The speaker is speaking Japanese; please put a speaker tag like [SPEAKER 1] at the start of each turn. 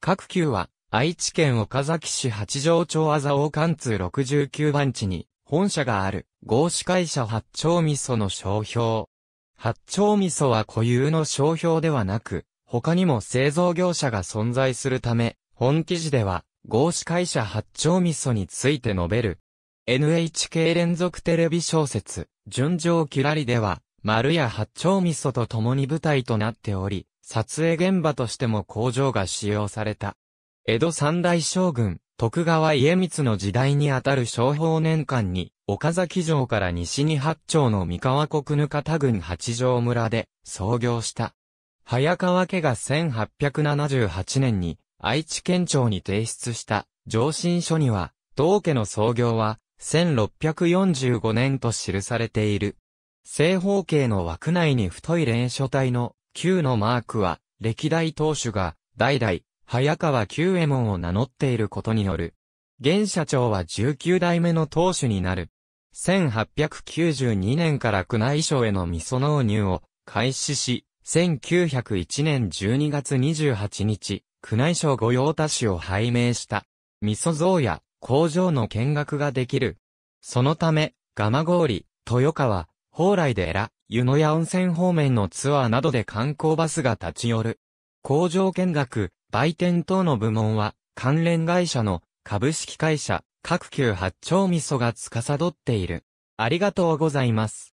[SPEAKER 1] 各級は、
[SPEAKER 2] 愛知県岡崎市八条町あざ貫通69番地に、本社がある、合資会社八丁味噌の商標。八丁味噌は固有の商標ではなく、他にも製造業者が存在するため、本記事では、合資会社八丁味噌について述べる。NHK 連続テレビ小説、純情キラリでは、丸や八丁味噌と共に舞台となっており、撮影現場としても工場が使用された。江戸三大将軍、徳川家光の時代にあたる商法年間に、岡崎城から西に八丁の三河国ぬ方郡八条村で創業した。早川家が1878年に愛知県庁に提出した上申書には、道家の創業は1645年と記されている。正方形の枠内に太い連書体の Q のマークは、歴代当主が、代々、早川久右衛門を名乗っていることによる。現社長は19代目の当主になる。1892年から宮内省への味噌納入を開始し、1901年12月28日、宮内省御用達を拝命した。味噌像や工場の見学ができる。そのため、蒲郡、豊川、蓬莱寺、湯の屋温泉方面のツアーなどで観光バスが立ち寄る。工場見学、売店等の部門は、関連会社の株式会社、各級八丁味噌が司って
[SPEAKER 1] いる。ありがとうございます。